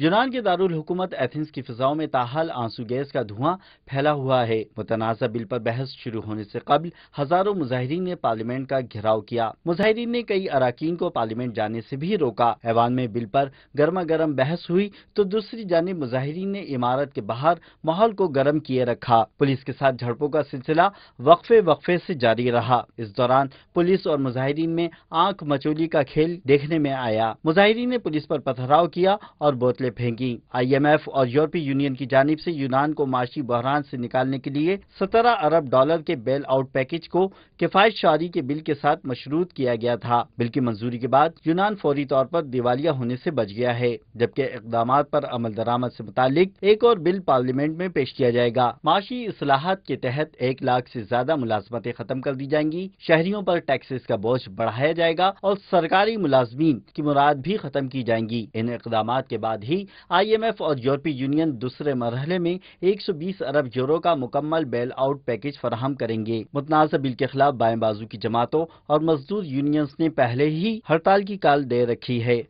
यूनान के दारुल हुकूमत एथेंस की फिजाओं में ताहाल आंसू गैस का धुआं फैला हुआ है मुतनाज़ा बिल पर बहस शुरू होने से कबल हजारों मुजाहरीन ने पार्लियामेंट का घेराव किया मुजाहरीन ने कई अरकान को पार्लियामेंट जाने से भी रोका ऐवान में बिल पर गर्मा गर्म बहस हुई तो दूसरी जानब मुजाहरीन ने इमारत के बाहर माहौल को गर्म किए रखा पुलिस के साथ झड़पों का सिलसिला वक्फे वक्फे ऐसी जारी रहा इस दौरान पुलिस और मुजाहरीन में आंख मचोली का खेल देखने में आया मुजाहरीन ने पुलिस आरोप पथराव किया और बोतल फैसले फेंकी आईएमएफ और यूरोपीय यूनियन की जानब से यूनान को माशी बहरान से निकालने के लिए 17 अरब डॉलर के बेल आउट पैकेज को किफायत शारी के बिल के साथ मशरूत किया गया था बिल की मंजूरी के बाद यूनान फौरी तौर पर दिवालिया होने से बच गया है जबकि इकदाम पर अमल दरामद से मुतालिक एक और बिल पार्लियामेंट में पेश किया जाएगा माशी असलाहत के तहत एक लाख से ज्यादा मुलाजमतें खत्म कर दी जाएंगी शहरियों पर टैक्सेस का बोझ बढ़ाया जाएगा और सरकारी मुलाजमीन की मुराद भी खत्म की जाएंगी इन इकदाम के बाद ही ही आईएमएफ और यूरोपीय यूनियन दूसरे मरहले में 120 अरब यूरो का मुकम्मल बेल आउट पैकेज फराहम करेंगे मुतनाज़ बिल के खिलाफ बाएं बाजू की जमातों और मजदूर यूनियंस ने पहले ही हड़ताल की काल दे रखी है